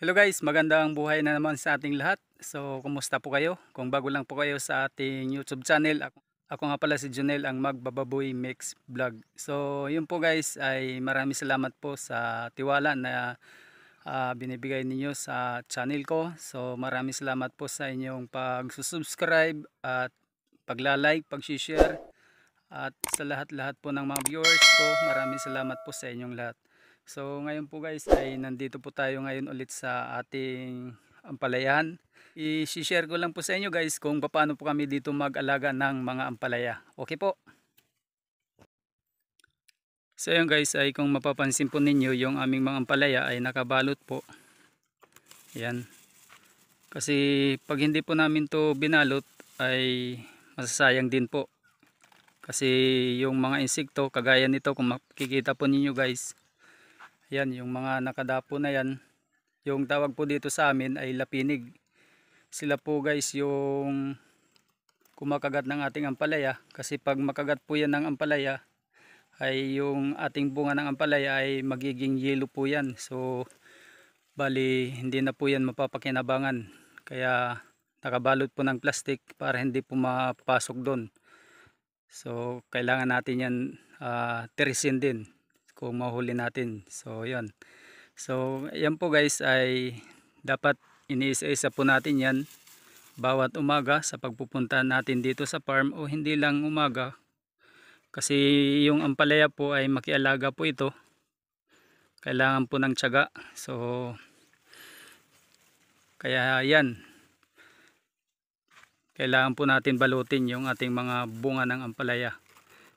Hello guys, magandang buhay na naman sa ating lahat. So, kumusta po kayo? Kung bago lang po kayo sa ating YouTube channel, ako, ako nga pala si Junel ang Magbababoy Mix Vlog. So, yun po guys, ay marami salamat po sa tiwala na uh, binibigay ninyo sa channel ko. So, marami salamat po sa inyong pag-subscribe at pagla-like, pag-share at sa lahat-lahat po ng mga viewers ko. Maraming salamat po sa inyong lahat. So ngayon po guys ay nandito po tayo ngayon ulit sa ating ampalayan. I-share ko lang po sa inyo guys kung paano po kami dito mag-alaga ng mga ampalaya. Okay po? So yun guys ay kung mapapansin po ninyo yung aming mga ampalaya ay nakabalot po. Yan. Kasi pag hindi po namin to binalot ay masasayang din po. Kasi yung mga insekto kagaya nito kung makikita po ninyo guys yan, yung mga nakadapo na yan. Yung tawag po dito sa amin ay lapinig. Sila po guys yung kumakagat ng ating ampalaya. Kasi pag makagat po yan ng ampalaya, ay yung ating bunga ng ampalaya ay magiging yellow po yan. So, bali hindi na po yan mapapakinabangan. Kaya nakabalot po ng plastic para hindi po mapasok doon. So, kailangan natin yan uh, tirisin din kung mahuli natin. So, yan. So, yan po guys ay dapat iniisa-isa po natin yan bawat umaga sa pagpupunta natin dito sa farm o hindi lang umaga. Kasi yung ampalaya po ay makialaga po ito. Kailangan po ng tiyaga. So, kaya yan. Kailangan po natin balutin yung ating mga bunga ng ampalaya.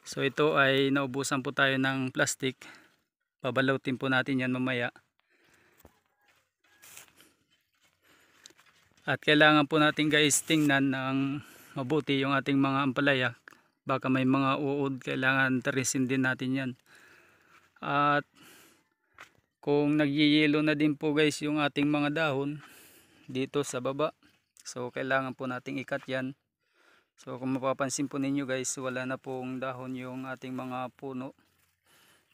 So ito ay naubusan po tayo ng plastic. Babalawtin po natin yan mamaya. At kailangan po natin guys tingnan ng mabuti yung ating mga ampalaya. Baka may mga uod, kailangan tarisin din natin yan. At kung nagyiyelo na din po guys yung ating mga dahon dito sa baba. So kailangan po nating ikat yan So kung mapapansin po ninyo guys, wala na pong dahon yung ating mga puno.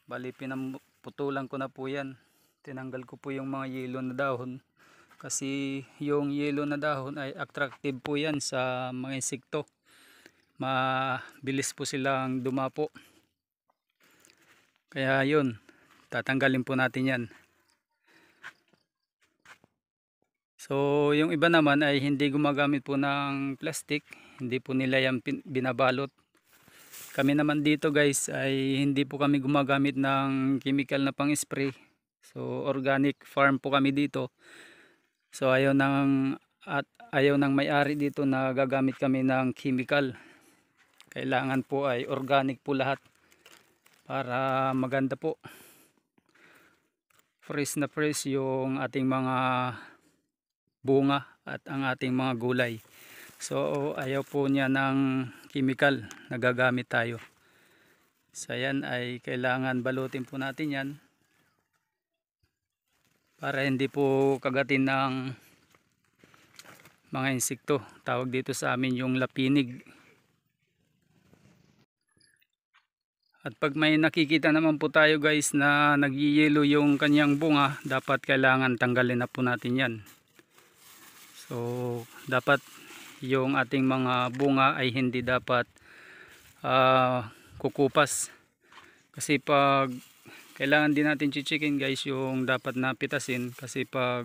Bali pinaputulan ko na po yan. Tinanggal ko po yung mga yellow na dahon. Kasi yung yellow na dahon ay attractive po yan sa mga insekto. Mabilis po silang dumapo. Kaya yun, tatanggalin po natin yan. So yung iba naman ay hindi gumagamit po ng plastic hindi po nila yan binabalot kami naman dito guys ay hindi po kami gumagamit ng chemical na pang spray so organic farm po kami dito so ayaw ng at ayaw ng may-ari dito na gagamit kami ng chemical kailangan po ay organic po lahat para maganda po fresh na fresh yung ating mga bunga at ang ating mga gulay So ayaw po niya ng chemical na gagamit tayo. So yan ay kailangan balutin po natin yan para hindi po kagatin ng mga insekto. Tawag dito sa amin yung lapinig. At pag may nakikita naman po tayo guys na nagyiyelo yung kanyang bunga, dapat kailangan tanggalin na po natin yan. So, dapat yung ating mga bunga ay hindi dapat uh, kukupas kasi pag kailangan din natin chichikin guys yung dapat na pitasin kasi pag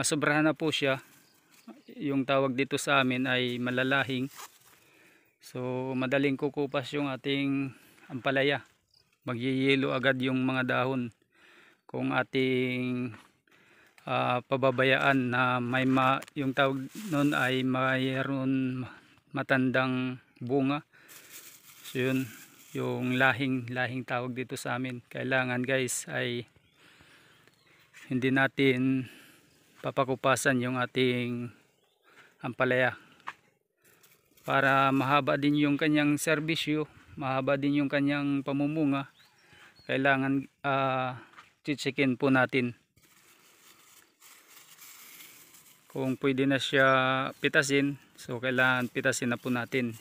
masobrahan na po siya yung tawag dito sa amin ay malalahing so madaling kukupas yung ating ampalaya magyiyelo agad yung mga dahon kung ating uh, pababayaan na may ma, yung tawag noon ay mayroon matandang bunga so yun yung lahing lahing tawag dito sa amin kailangan guys ay hindi natin papakupasan yung ating ampalaya para mahaba din yung kanyang serbisyo mahaba din yung kanyang pamumunga kailangan uh, chichikin po natin kung pwede na siya pitasin so kailangan pitasin na po natin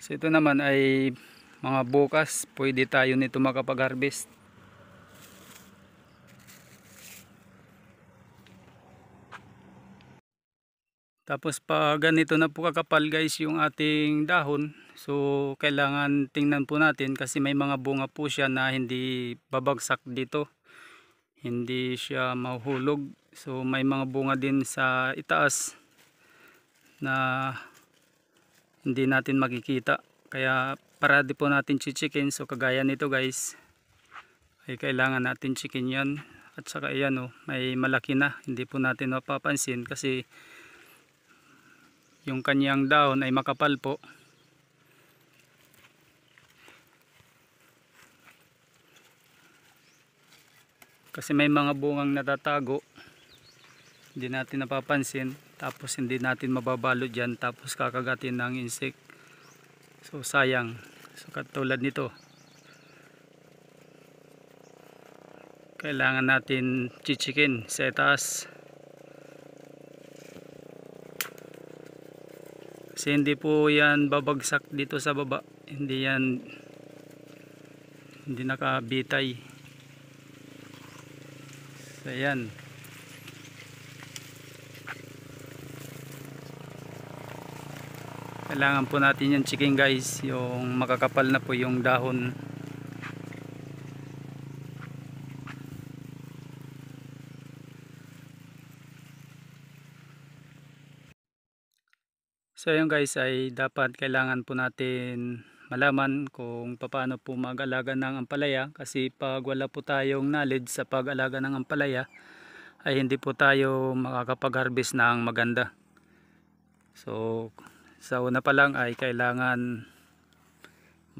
so ito naman ay mga bukas pwede tayo nito makapag harvest tapos pa ganito na po kakapal guys yung ating dahon So kailangan tingnan po natin kasi may mga bunga po siya na hindi babagsak dito. Hindi siya mahuhulog. So may mga bunga din sa itaas na hindi natin makikita. Kaya parade po natin chichikin. So kagaya nito guys ay kailangan natin chicken yan. At saka yan oh, may malaki na. Hindi po natin mapapansin kasi yung kanyang daon ay makapal po. kasi may mga bungang natatago hindi natin napapansin tapos hindi natin mababalo dyan tapos kakagatin ng insect so sayang so katulad nito kailangan natin chichikin sa itaas kasi hindi po yan babagsak dito sa baba hindi yan hindi nakabitay So ayan. Kailangan po natin yung chicken guys, yung makakapal na po yung dahon. So ayan guys ay dapat kailangan po natin malaman kung paano po mag-alaga ng ampalaya kasi pag wala po tayong knowledge sa pag-alaga ng ampalaya ay hindi po tayo makakapag-harvest ng maganda. So sa una pa lang ay kailangan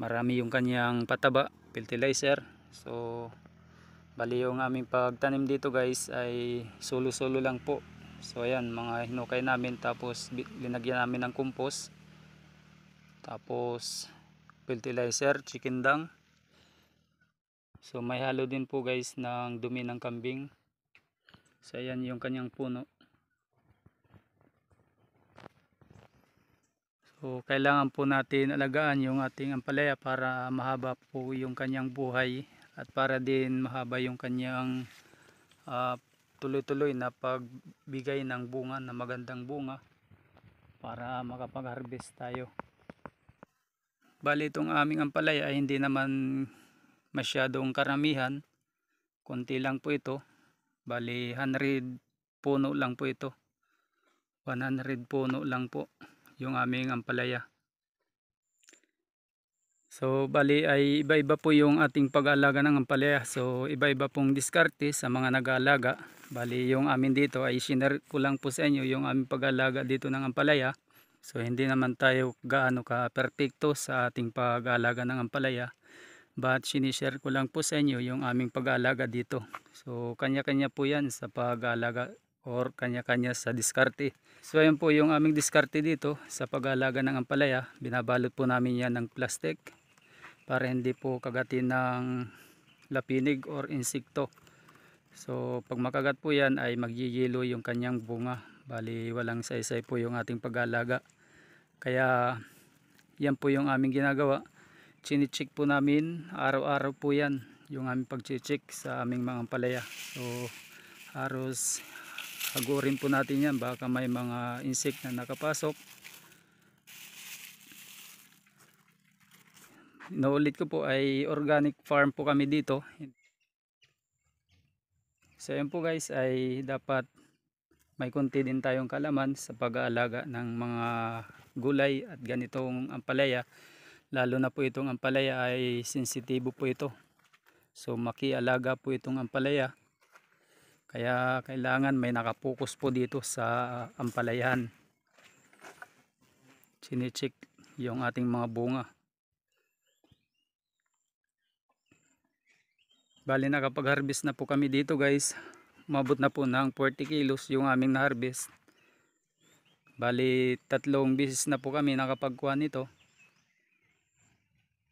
marami yung kanyang pataba, fertilizer. So bali yung aming pagtanim dito guys ay solo-solo lang po. So ayan mga hinukay namin tapos linagyan namin ng compost. Tapos fertilizer, chicken dung. So may halo din po guys ng dumi ng kambing. So ayan yung kanyang puno. So kailangan po natin alagaan yung ating ampalaya para mahaba po yung kanyang buhay at para din mahaba yung kanyang uh, tuloy-tuloy na pagbigay ng bunga na magandang bunga para makapag-harvest tayo. Bali itong aming ampalaya ay hindi naman masyadong karamihan. Konti lang po ito. Bali 100 puno lang po ito. 100 puno lang po yung aming ampalaya. So bali ay iba-iba po yung ating pag alaga ng ampalaya. So iba-iba pong diskarte sa mga nag-aalaga. Bali yung amin dito ay sinare ko lang po sa inyo yung aming pag alaga dito ng ampalaya. So hindi naman tayo gaano ka perfecto sa ating pag-aalaga ng ampalaya. But sinishare ko lang po sa inyo yung aming pag-aalaga dito. So kanya-kanya po yan sa pag-aalaga or kanya-kanya sa diskarte. So ayan po yung aming diskarte dito sa pag-aalaga ng ampalaya. Binabalot po namin yan ng plastic para hindi po kagatin ng lapinig or insekto. So pag makagat po yan ay magyiyelo yung kanyang bunga Bali walang saysay po yung ating pag-alaga. Kaya yan po yung aming ginagawa. Chinichick po namin. Araw-araw po yan yung aming pag-check sa aming mga palaya. So haros hagurin po natin yan. Baka may mga insect na nakapasok. Naulit ko po ay organic farm po kami dito. So yan po guys ay dapat may konti din tayong kalaman sa pag-aalaga ng mga gulay at ganitong ampalaya lalo na po itong ampalaya ay sensitibo po ito so makialaga po itong ampalaya kaya kailangan may nakapokus po dito sa ampalayan sinicheck yung ating mga bunga bali nakapag harvest na po kami dito guys umabot na po ng 40 kilos yung aming na-harvest bali tatlong bisis na po kami nakapagkuha nito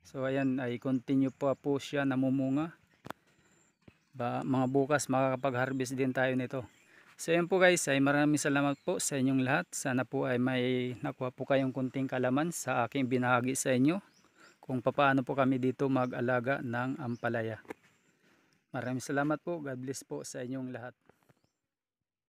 so ayan ay continue pa po siya namumunga ba, mga bukas makakapag-harvest din tayo nito so ayan po guys ay maraming salamat po sa inyong lahat sana po ay may nakuha po kayong kunting kalaman sa aking binahagi sa inyo kung paano po kami dito mag-alaga ng ampalaya Maraming salamat po. God bless po sa inyong lahat.